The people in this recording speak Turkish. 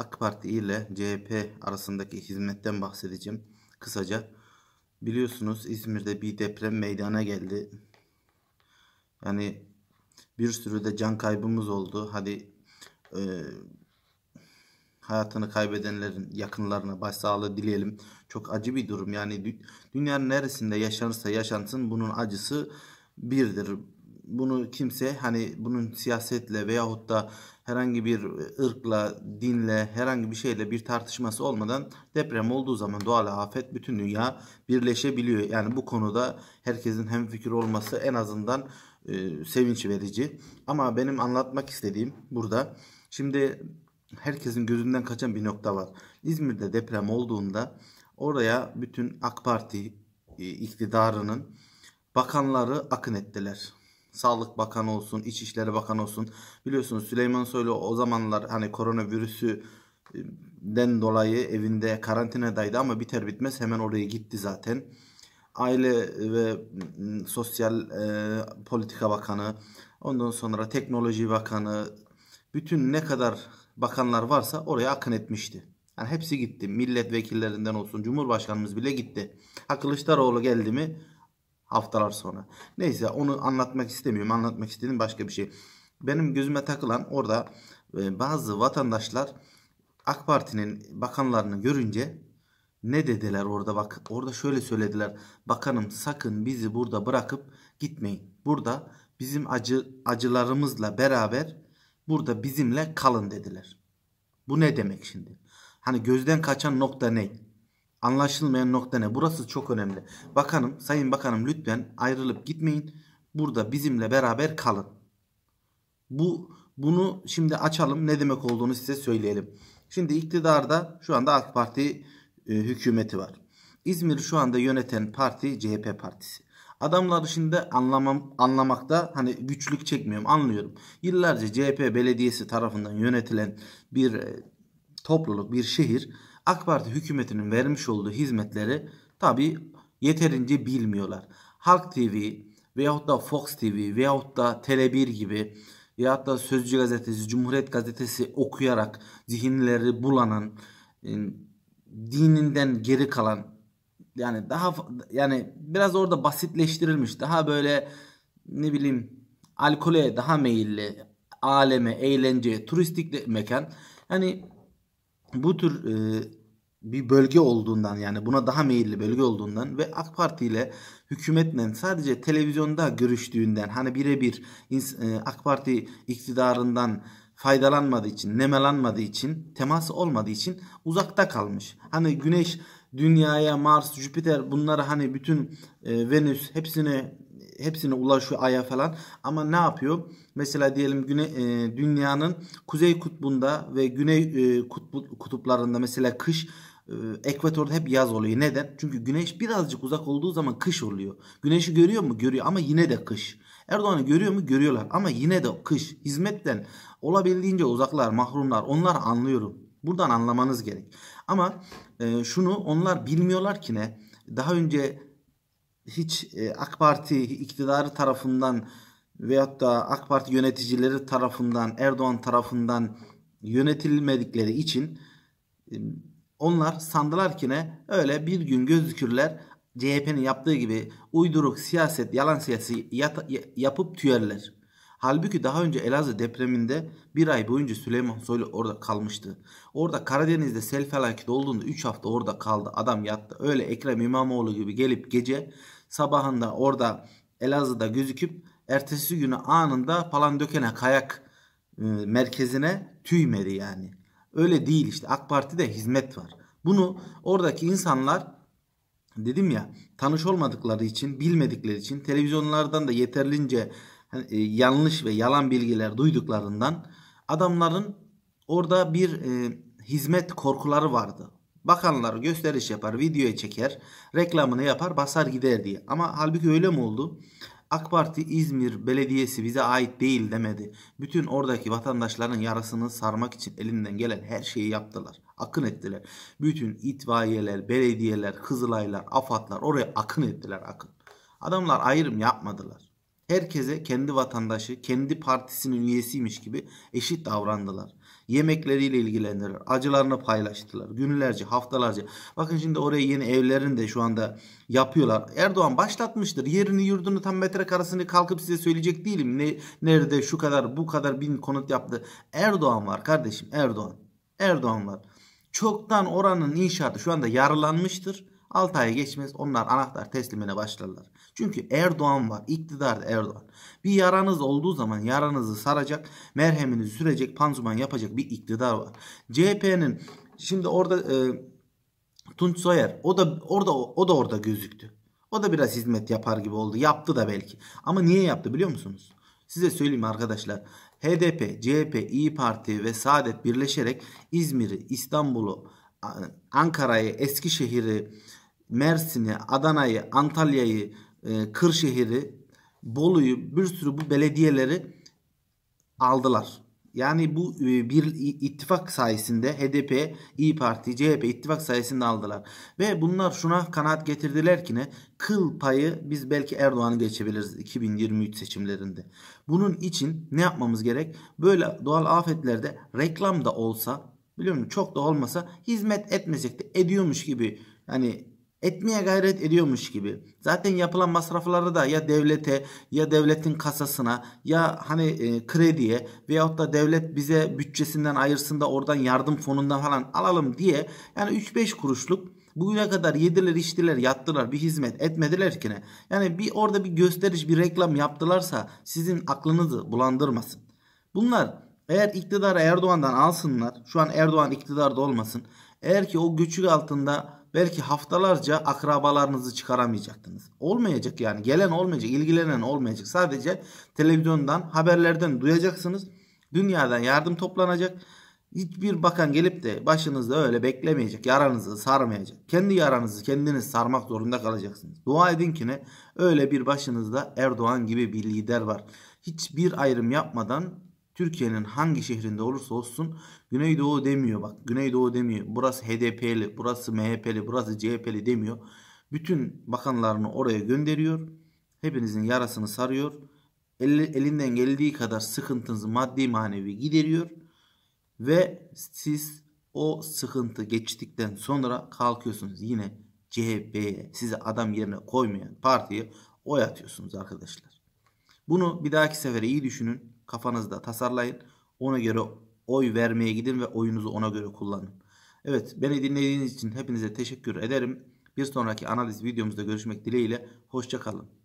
AK Parti ile CHP arasındaki hizmetten bahsedeceğim kısaca. Biliyorsunuz İzmir'de bir deprem meydana geldi. Yani bir sürü de can kaybımız oldu. Hadi e, hayatını kaybedenlerin yakınlarına başsağlığı dileyelim. Çok acı bir durum. Yani dünyanın neresinde yaşanırsa yaşansın bunun acısı birdir. Bunu kimse hani bunun siyasetle veyahut da herhangi bir e, ırkla, dinle, herhangi bir şeyle bir tartışması olmadan deprem olduğu zaman doğal afet bütün dünya birleşebiliyor. Yani bu konuda herkesin hem fikir olması en azından e, sevinç verici. Ama benim anlatmak istediğim burada şimdi herkesin gözünden kaçan bir nokta var. İzmir'de deprem olduğunda oraya bütün AK Parti e, iktidarının bakanları akın ettiler. Sağlık Bakanı olsun, İçişleri Bakanı olsun. Biliyorsunuz Süleyman Soylu o zamanlar hani koronavirüsü den dolayı evinde karantinadaydı ama biter bitmez hemen oraya gitti zaten. Aile ve Sosyal e, Politika Bakanı, ondan sonra Teknoloji Bakanı, bütün ne kadar bakanlar varsa oraya akın etmişti. Yani hepsi gitti. Milletvekillerinden olsun Cumhurbaşkanımız bile gitti. Ha Kılıçdaroğlu geldi mi haftalar sonra. Neyse onu anlatmak istemiyorum. Anlatmak istediğim başka bir şey. Benim gözüme takılan orada e, bazı vatandaşlar AK Parti'nin bakanlarını görünce ne dediler orada bak orada şöyle söylediler. Bakanım sakın bizi burada bırakıp gitmeyin. Burada bizim acı acılarımızla beraber burada bizimle kalın dediler. Bu ne demek şimdi? Hani gözden kaçan nokta ne? Anlaşılmayan nokta ne? Burası çok önemli. Bakanım, sayın bakanım lütfen ayrılıp gitmeyin. Burada bizimle beraber kalın. Bu bunu şimdi açalım ne demek olduğunu size söyleyelim. Şimdi iktidarda şu anda AK Parti e, hükümeti var. İzmir'i şu anda yöneten parti CHP partisi. Adamları şimdi anlamam, anlamakta hani güçlük çekmiyorum anlıyorum. Yıllarca CHP belediyesi tarafından yönetilen bir e, topluluk bir şehir AK Parti hükümetinin vermiş olduğu hizmetleri tabi yeterince bilmiyorlar. Halk TV veyahut da Fox TV veyahut da Tele1 gibi veyahut da Sözcü Gazetesi, Cumhuriyet Gazetesi okuyarak zihinleri bulanan, e, dininden geri kalan yani daha yani biraz orada basitleştirilmiş daha böyle ne bileyim alkole daha meyilli aleme, eğlenceye, turistik mekan. Yani bu tür e, bir bölge olduğundan yani buna daha meyilli bölge olduğundan ve AK Parti ile hükümetle sadece televizyonda görüştüğünden hani birebir e, AK Parti iktidarından faydalanmadığı için, nemelanmadığı için, temas olmadığı için uzakta kalmış. Hani güneş dünyaya, Mars, Jüpiter bunları hani bütün e, Venüs hepsini hepsine ulaşıyor aya falan. Ama ne yapıyor? Mesela diyelim güne, e, dünyanın kuzey kutbunda ve güney e, kutbu, kutuplarında mesela kış e, ekvatorda hep yaz oluyor. Neden? Çünkü güneş birazcık uzak olduğu zaman kış oluyor. Güneşi görüyor mu? Görüyor ama yine de kış. Erdoğan'ı görüyor mu? Görüyorlar ama yine de kış. Hizmetten olabildiğince uzaklar, mahrumlar. Onlar anlıyorum. Buradan anlamanız gerek. Ama e, şunu onlar bilmiyorlar ki ne? Daha önce hiç e, AK Parti iktidarı tarafından veyahut da AK Parti yöneticileri tarafından Erdoğan tarafından yönetilmedikleri için e, onlar sandılar ki ne öyle bir gün gözükürler CHP'nin yaptığı gibi uyduruk siyaset, yalan siyasi yata, yapıp tüyerler. Halbuki daha önce Elazığ depreminde bir ay boyunca Süleyman Soylu orada kalmıştı. Orada Karadeniz'de sel felaketi olduğunda 3 hafta orada kaldı. Adam yattı. Öyle Ekrem İmamoğlu gibi gelip gece Sabahında orada Elazığ'da gözüküp ertesi günü anında falan Palandöken'e kayak e, merkezine tüymeri yani. Öyle değil işte AK Parti'de hizmet var. Bunu oradaki insanlar dedim ya tanış olmadıkları için bilmedikleri için televizyonlardan da yeterlince e, yanlış ve yalan bilgiler duyduklarından adamların orada bir e, hizmet korkuları vardı. Bakanlar gösteriş yapar, videoya çeker, reklamını yapar, basar gider diye. Ama halbuki öyle mi oldu? AK Parti İzmir Belediyesi bize ait değil demedi. Bütün oradaki vatandaşların yarısını sarmak için elinden gelen her şeyi yaptılar. Akın ettiler. Bütün itfaiyeler, belediyeler, kızılaylar, afatlar oraya akın ettiler akın. Adamlar ayrım yapmadılar herkese kendi vatandaşı, kendi partisinin üyesiymiş gibi eşit davrandılar. Yemekleriyle ilgilendiler, acılarını paylaştılar. Günlerce, haftalarca. Bakın şimdi oraya yeni evlerini de şu anda yapıyorlar. Erdoğan başlatmıştır. Yerini, yurdunu, tam metrekaresini kalkıp size söyleyecek değilim. Ne, nerede şu kadar, bu kadar bin konut yaptı. Erdoğan var kardeşim, Erdoğan. Erdoğan var. Çoktan oranın inşaatı şu anda yarılanmıştır. 6 ay geçmez onlar anahtar teslimine başlarlar. Çünkü Erdoğan var. İktidarda Erdoğan. Bir yaranız olduğu zaman yaranızı saracak, merheminizi sürecek, pansuman yapacak bir iktidar var. CHP'nin şimdi orada e, Tunç Soyer o da orada o da orada gözüktü. O da biraz hizmet yapar gibi oldu. Yaptı da belki. Ama niye yaptı biliyor musunuz? Size söyleyeyim arkadaşlar. HDP, CHP, İyi Parti ve Saadet birleşerek İzmir'i, İstanbul'u, Ankara'yı, Eskişehir'i, Mersin'i, Adana'yı, Antalya'yı, e, Kırşehir'i, Bolu'yu bir sürü bu belediyeleri aldılar. Yani bu e, bir ittifak sayesinde HDP, İyi Parti, CHP ittifak sayesinde aldılar. Ve bunlar şuna kanaat getirdiler ki ne? Kıl payı biz belki Erdoğan'ı geçebiliriz 2023 seçimlerinde. Bunun için ne yapmamız gerek? Böyle doğal afetlerde reklam da olsa biliyor musun çok da olmasa hizmet etmesek de ediyormuş gibi yani etmeye gayret ediyormuş gibi. Zaten yapılan masrafları da ya devlete ya devletin kasasına ya hani e, krediye veyahut da devlet bize bütçesinden ayırsın da oradan yardım fonundan falan alalım diye yani 3-5 kuruşluk bugüne kadar yediler içtiler yattılar bir hizmet etmediler ki ne. Yani bir orada bir gösteriş bir reklam yaptılarsa sizin aklınızı bulandırmasın. Bunlar eğer iktidarı Erdoğan'dan alsınlar şu an Erdoğan iktidarda olmasın eğer ki o göçük altında belki haftalarca akrabalarınızı çıkaramayacaktınız. Olmayacak yani gelen olmayacak, ilgilenen olmayacak. Sadece televizyondan, haberlerden duyacaksınız. Dünyadan yardım toplanacak. Hiçbir bakan gelip de başınızda öyle beklemeyecek. Yaranızı sarmayacak. Kendi yaranızı kendiniz sarmak zorunda kalacaksınız. Dua edin ki ne? Öyle bir başınızda Erdoğan gibi bir lider var. Hiçbir ayrım yapmadan Türkiye'nin hangi şehrinde olursa olsun Güneydoğu demiyor bak. Güneydoğu demiyor. Burası HDP'li, burası MHP'li, burası CHP'li demiyor. Bütün bakanlarını oraya gönderiyor. Hepinizin yarasını sarıyor. El, elinden geldiği kadar sıkıntınızı maddi manevi gideriyor. Ve siz o sıkıntı geçtikten sonra kalkıyorsunuz yine CHP'ye sizi adam yerine koymayan partiye oy atıyorsunuz arkadaşlar. Bunu bir dahaki sefere iyi düşünün. Kafanızda tasarlayın. Ona göre oy vermeye gidin ve oyunuzu ona göre kullanın. Evet beni dinlediğiniz için hepinize teşekkür ederim. Bir sonraki analiz videomuzda görüşmek dileğiyle. Hoşçakalın.